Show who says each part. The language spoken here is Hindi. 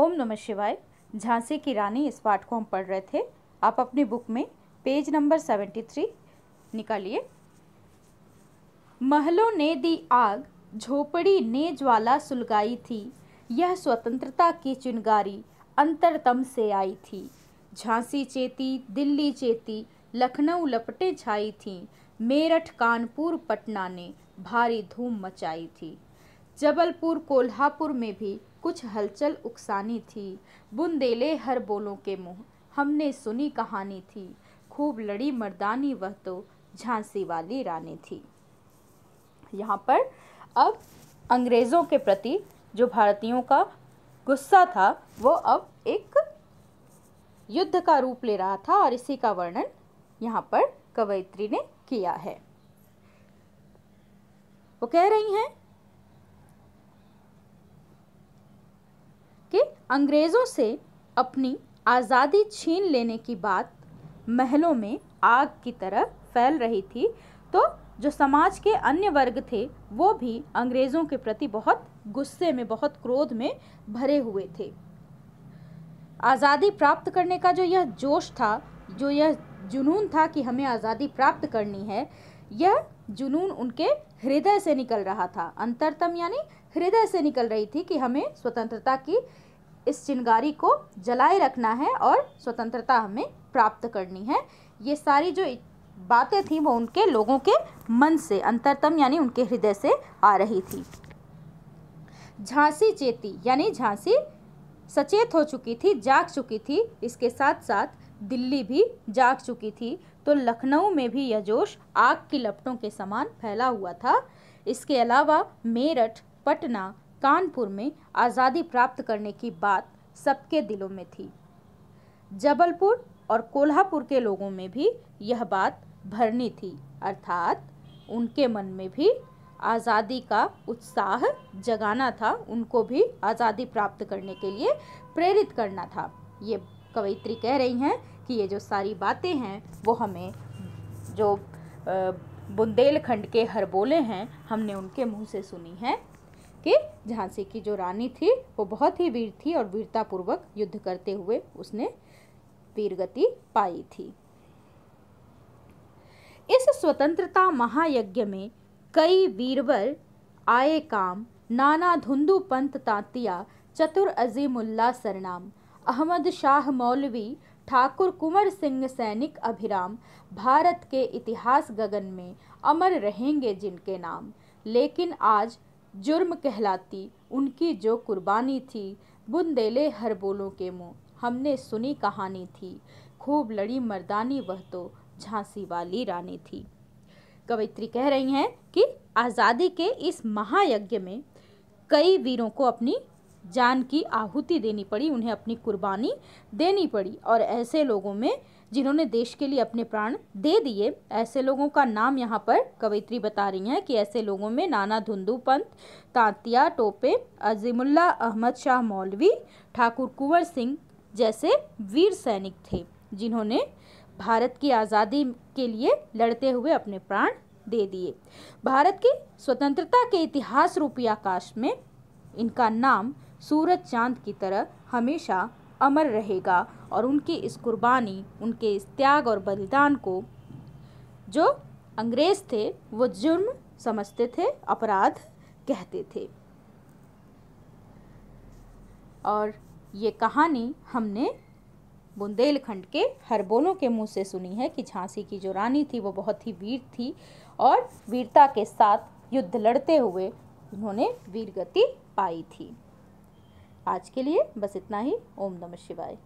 Speaker 1: ओम नमः शिवाय झांसी की रानी इस पाठ को हम पढ़ रहे थे आप अपनी बुक में पेज नंबर सेवेंटी थ्री निकालिए महलों ने दी आग झोपड़ी ने ज्वाला सुलगाई थी यह स्वतंत्रता की चिनगारी अंतरतम से आई थी झांसी चेती दिल्ली चेती लखनऊ लपटे छाई थी मेरठ कानपुर पटना ने भारी धूम मचाई थी जबलपुर कोल्हापुर में भी कुछ हलचल उकसानी थी बुंदेले हर बोलों के मुँह हमने सुनी कहानी थी खूब लड़ी मर्दानी वह तो झांसी वाली रानी थी यहाँ पर अब अंग्रेज़ों के प्रति जो भारतीयों का गुस्सा था वो अब एक युद्ध का रूप ले रहा था और इसी का वर्णन यहाँ पर कवयित्री ने किया है वो कह रही हैं कि अंग्रेज़ों से अपनी आज़ादी छीन लेने की बात महलों में आग की तरह फैल रही थी तो जो समाज के अन्य वर्ग थे वो भी अंग्रेज़ों के प्रति बहुत गुस्से में बहुत क्रोध में भरे हुए थे आज़ादी प्राप्त करने का जो यह जोश था जो यह जुनून था कि हमें आज़ादी प्राप्त करनी है यह जुनून उनके हृदय से निकल रहा था अंतरतम यानी हृदय से निकल रही थी कि हमें स्वतंत्रता की इस चिंगारी को जलाए रखना है और स्वतंत्रता हमें प्राप्त करनी है ये सारी जो बातें थी वो उनके लोगों के मन से अंतरतम यानी उनके हृदय से आ रही थी झांसी चेती यानी झांसी सचेत हो चुकी थी जाग चुकी थी इसके साथ साथ दिल्ली भी जाग चुकी थी तो लखनऊ में भी यह जोश आग की लपटों के समान फैला हुआ था इसके अलावा मेरठ पटना कानपुर में आज़ादी प्राप्त करने की बात सबके दिलों में थी जबलपुर और कोल्हापुर के लोगों में भी यह बात भरनी थी अर्थात उनके मन में भी आज़ादी का उत्साह जगाना था उनको भी आज़ादी प्राप्त करने के लिए प्रेरित करना था ये कवयित्री कह रही हैं कि ये जो सारी बातें हैं वो हमें जो बुंदेलखंड के हर बोले हैं हमने उनके मुंह से सुनी हैं कि झांसी की जो रानी थी वो बहुत ही वीर थी और वीरतापूर्वक युद्ध करते हुए उसने वीरगति पाई थी इस स्वतंत्रता महायज्ञ में कई वीरवर आए काम नाना धुंदु पंत तांतिया चतुर अजीमुल्ला सरनाम अहमद शाह मौलवी ठाकुर कुंवर सिंह सैनिक अभिराम भारत के इतिहास गगन में अमर रहेंगे जिनके नाम लेकिन आज जुर्म कहलाती उनकी जो कुर्बानी थी बुंदेले हर बोलों के मुँह हमने सुनी कहानी थी खूब लड़ी मर्दानी वह तो झांसी वाली रानी थी कवित्री कह रही हैं कि आज़ादी के इस महायज्ञ में कई वीरों को अपनी जान की आहुति देनी पड़ी उन्हें अपनी कुर्बानी देनी पड़ी और ऐसे लोगों में जिन्होंने देश के लिए अपने प्राण दे दिए ऐसे लोगों का नाम यहाँ पर कवित्री बता रही हैं कि ऐसे लोगों में नाना धुंदू पंत तांतिया टोपे अजीमुल्ला अहमद शाह मौलवी ठाकुर कुंवर सिंह जैसे वीर सैनिक थे जिन्होंने भारत की आज़ादी के लिए लड़ते हुए अपने प्राण दे दिए भारत की स्वतंत्रता के इतिहास रूपी आकाश में इनका नाम सूरज चांद की तरह हमेशा अमर रहेगा और उनकी इस कुर्बानी उनके इस त्याग और बलिदान को जो अंग्रेज़ थे वो जुर्म समझते थे अपराध कहते थे और ये कहानी हमने बुंदेलखंड के हरबोलों के मुंह से सुनी है कि झांसी की जो रानी थी वो बहुत ही वीर थी और वीरता के साथ युद्ध लड़ते हुए उन्होंने वीरगति पाई थी आज के लिए बस इतना ही ओम नमः शिवाय